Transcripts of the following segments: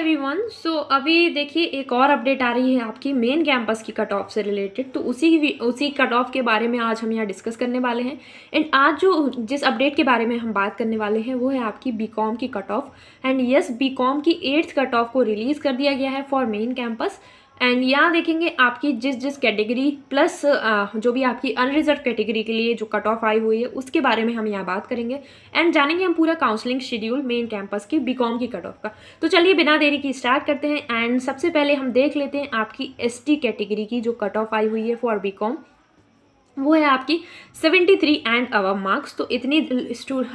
everyone so अभी देखिए एक और अपडेट आ रही है आपकी मेन कैंपस की कट ऑफ से रिलेटेड तो उसी उसी कट ऑफ के बारे में आज हम यहाँ डिस्कस करने वाले हैं एंड आज जो जिस अपडेट के बारे में हम बात करने वाले हैं वो है आपकी बीकॉम की cut off and yes BCom की एट्थ कट ऑफ को रिलीज़ कर दिया गया है फॉर मेन कैंपस एंड यहाँ देखेंगे आपकी जिस जिस कैटेगरी प्लस जो भी आपकी अनरिजर्व कैटेगरी के लिए जो कट ऑफ आई हुई है उसके बारे में हम यहाँ बात करेंगे एंड जानेंगे हम पूरा काउंसलिंग शेड्यूल मेन कैंपस की बी की कट ऑफ का तो चलिए बिना देरी की स्टार्ट करते हैं एंड सबसे पहले हम देख लेते हैं आपकी एस कैटेगरी की जो कट ऑफ आई हुई है फॉर बी वो है आपकी seventy three and above marks तो इतनी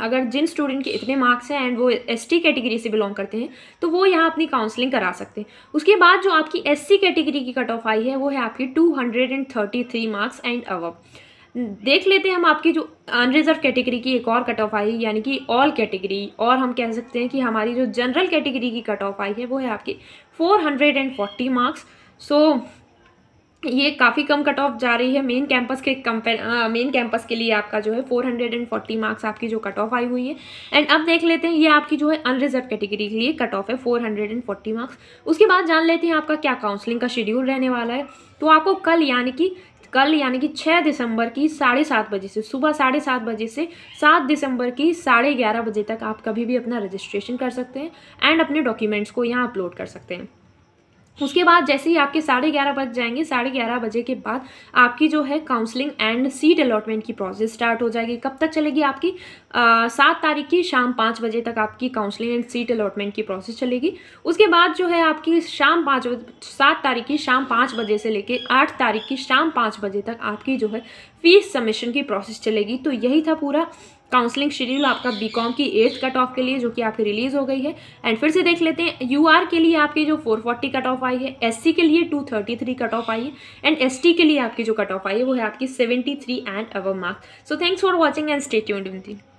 अगर जिन स्टूडेंट के इतने मार्क्स हैं एंड वो एस टी कैटेगरी से बिलोंग करते हैं तो वो यहाँ अपनी काउंसलिंग करा सकते हैं उसके बाद जो आपकी एस सी कैटेगरी की कट ऑफ आई है वो है आपकी two hundred and thirty three marks and above देख लेते हैं हम आपकी जो अनरिजर्व कैटेगरी की एक और कट ऑफ आई यानी कि ऑल कैटेगरी और हम कह सकते हैं कि हमारी जो जनरल कैटेगरी की कट ऑफ आई है वो है आपकी four hundred and forty marks so ये काफ़ी कम कट ऑफ जा रही है मेन कैंपस के कंपेयर मेन कैंपस के लिए आपका जो है 440 मार्क्स आपकी जो कट ऑफ आई हुई है एंड अब देख लेते हैं ये आपकी जो है अनरिजर्व कैटेगरी के लिए कट ऑफ है 440 मार्क्स उसके बाद जान लेते हैं आपका क्या काउंसलिंग का शेड्यूल रहने वाला है तो आपको कल यानी कि कल यानी कि छः दिसंबर की साढ़े सात बजे से सुबह साढ़े सात बजे से सात दिसंबर की साढ़े ग्यारह बजे तक आप कभी भी अपना रजिस्ट्रेशन कर सकते हैं एंड अपने डॉक्यूमेंट्स को यहाँ अपलोड कर सकते हैं उसके बाद जैसे ही आपके साढ़े ग्यारह बज जाएंगे साढ़े ग्यारह बजे के बाद आपकी जो है काउंसलिंग एंड सीट अलॉटमेंट की प्रोसेस स्टार्ट हो जाएगी कब तक चलेगी आपकी सात तारीख की शाम पाँच बजे तक आपकी काउंसलिंग एंड सीट अलॉटमेंट की प्रोसेस चलेगी उसके बाद जो है आपकी शाम पाँच सात तारीख की शाम पाँच बजे से लेके आठ तारीख की शाम पाँच बजे तक आपकी जो है फीस सबमिशन की प्रोसेस चलेगी तो यही था पूरा काउंसलिंग शेड्यूल आपका बीकॉम की एट्थ कट ऑफ के लिए जो कि आपकी रिलीज हो गई है एंड फिर से देख लेते हैं यूआर के लिए आपकी जो 440 कट ऑफ आई है एससी के लिए 233 कट ऑफ आई है एंड एसटी के लिए आपकी जो कट ऑफ आई है वो है आपकी 73 and above marks so thanks for watching and stay tuned with